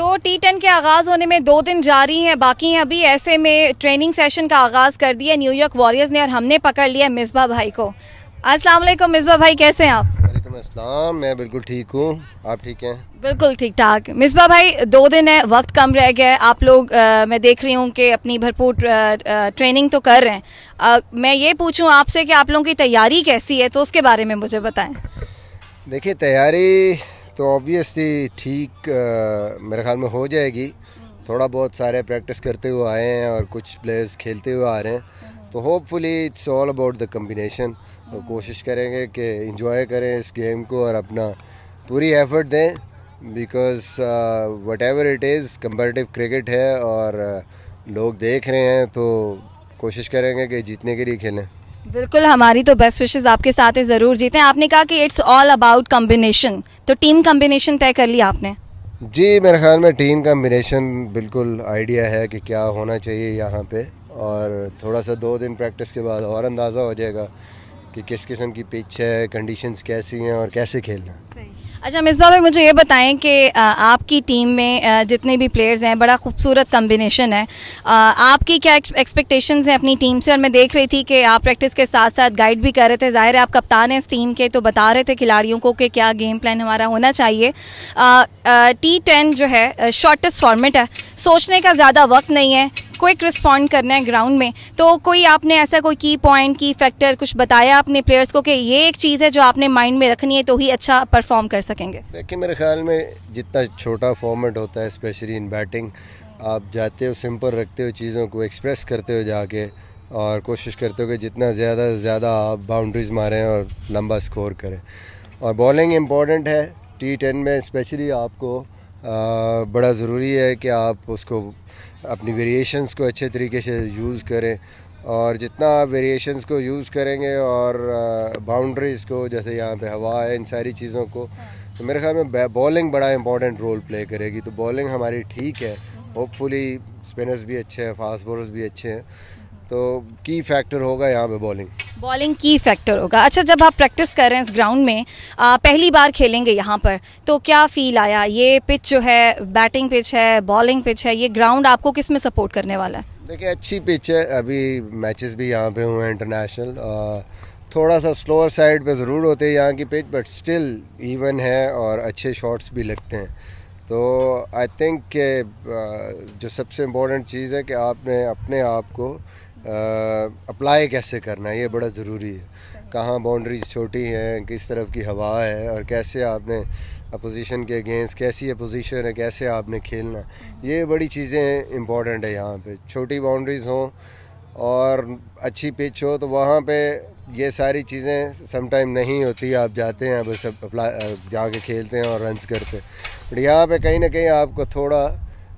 तो T ten के आगाज़ होने में दो दिन जारी हैं बाकी हैं अभी ऐसे में ट्रेनिंग सेशन का आगाज़ कर दिया न्यूयॉर्क वॉरियर्स ने और हमने पकड़ लिया मिसबा भाई को अस्सलाम वालेकुम मिसबा भाई कैसे हैं आप अस्सलाम मैं बिल्कुल ठीक हूँ आप ठीक हैं बिल्कुल ठीक ठाक मिसबा भाई दो दिन है वक्त कम रह गया है आप लोग आ, मैं देख रही हूँ कि अपनी भरपूर ट्रेनिंग तो कर रहे हैं आ, मैं ये पूछूँ आपसे कि आप लोगों की तैयारी कैसी है तो उसके बारे में मुझे बताएं देखिए तैयारी तो ऑब्वियसली ठीक मेरे ख्याल में हो जाएगी हम्म। थोड़ा बहुत सारे प्रैक्टिस करते हुए आए हैं और कुछ प्लेयर्स खेलते हुए आ रहे हैं हम्म। तो hopefully it's all about the combination और कोशिश करेंगे कि इंजॉय करें इस गेम को और अपना पूरी एफर्ट दें because whatever it is competitive cricket है और लोग देख रहे हैं तो कोशिश करेंगे कि जीतने के लिए खेलें बिल्कुल हमारी तो बेस्ट विशेष आपके साथ है ज़रूर जीते हैं आपने कहा कि इट्स ऑल अबाउट कम्बिनेशन तो टीम कम्बिनेशन तय कर लिया आपने जी मेरे ख्याल में टीम कम्बिनेशन बिल्कुल आइडिया है कि क्या होना चाहिए यहाँ पे और थोड़ा सा दो दिन प्रैक्टिस के बाद और अंदाज़ा हो जाएगा कि किस किस्म की पिच है कंडीशंस कैसी हैं और कैसे खेलना अच्छा मिसबा भाई मुझे ये बताएं कि आपकी टीम में जितने भी प्लेयर्स हैं बड़ा खूबसूरत कम्बिनेशन है आपकी क्या एक्सपेक्टेशंस हैं अपनी टीम से और मैं देख रही थी कि आप प्रैक्टिस के साथ साथ गाइड भी कर रहे थे ज़ाहिर है आप कप्तान हैं इस टीम के तो बता रहे थे खिलाड़ियों को कि क्या गेम प्लान हमारा होना चाहिए टी टेन जो है शॉर्टेस्ट फॉर्मेट है सोचने का ज़्यादा वक्त नहीं है क्विक रिस्पॉन्ड करना है ग्राउंड में तो कोई आपने ऐसा कोई की पॉइंट की फैक्टर कुछ बताया अपने प्लेयर्स को कि ये एक चीज़ है जो आपने माइंड में रखनी है तो ही अच्छा परफॉर्म कर सकेंगे देखिए मेरे ख्याल में जितना छोटा फॉर्मेट होता है स्पेशली इन बैटिंग आप जाते हो सिंपल रखते हो चीज़ों को एक्सप्रेस करते हो जाके और कोशिश करते हो कि जितना ज़्यादा से ज़्यादा आप बाउंड्रीज़ मारें और लंबा स्कोर करें और बॉलिंग इम्पॉर्टेंट है टी टेन में स्पेशली आपको बड़ा ज़रूरी है कि आप उसको अपनी वेरिएशंस को अच्छे तरीके से यूज़ करें और जितना आप वेरिएशंस को यूज़ करेंगे और बाउंड्रीज़ को जैसे यहाँ पे हवा है इन सारी चीज़ों को तो मेरे ख्याल में बॉलिंग बड़ा इंपॉर्टेंट रोल प्ले करेगी तो बॉलिंग हमारी ठीक है होपफुली हम्म। स्पिनर्स भी अच्छे हैं फास्ट बॉलर्स भी अच्छे हैं तो की फैक्टर होगा यहाँ पे बॉलिंग बॉलिंग की फैक्टर होगा अच्छा जब आप प्रैक्टिस कर रहे हैं इस ग्राउंड में आ, पहली बार खेलेंगे यहाँ पर तो क्या फील आया ये पिच जो है बैटिंग पिच है बॉलिंग पिच है ये ग्राउंड आपको किस में सपोर्ट करने वाला है देखिए अच्छी पिच है अभी मैचेस भी यहाँ पे हुए हैं इंटरनेशनल थोड़ा सा स्लोअर साइड पे ज़रूर होते हैं यहाँ की पिच बट स्टिल इवन है और अच्छे शॉट्स भी लगते हैं तो आई थिंक के जो सबसे इम्पोर्टेंट चीज़ है कि आपने अपने आप को अप्लाई कैसे करना है ये बड़ा ज़रूरी है कहाँ बाउंड्रीज छोटी हैं किस तरफ की हवा है और कैसे आपने अपोजिशन के अगेंस्ट कैसी अपोजिशन है कैसे आपने खेलना ये बड़ी चीज़ें इम्पॉर्टेंट है यहाँ पे छोटी बाउंड्रीज़ हों और अच्छी पिच हो तो वहाँ पे ये सारी चीज़ें समटाइम नहीं होती आप जाते हैं बस अप्लाई जाके खेलते हैं और रनस करते हैं बट यहाँ पर कहीं ना कहीं आपको थोड़ा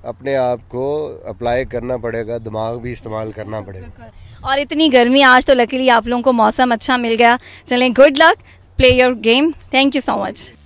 अपने आप को अप्लाई करना पड़ेगा दिमाग भी इस्तेमाल करना पड़ेगा और इतनी गर्मी आज तो लकीली आप लोगों को मौसम अच्छा मिल गया चलें good luck play your game thank you so much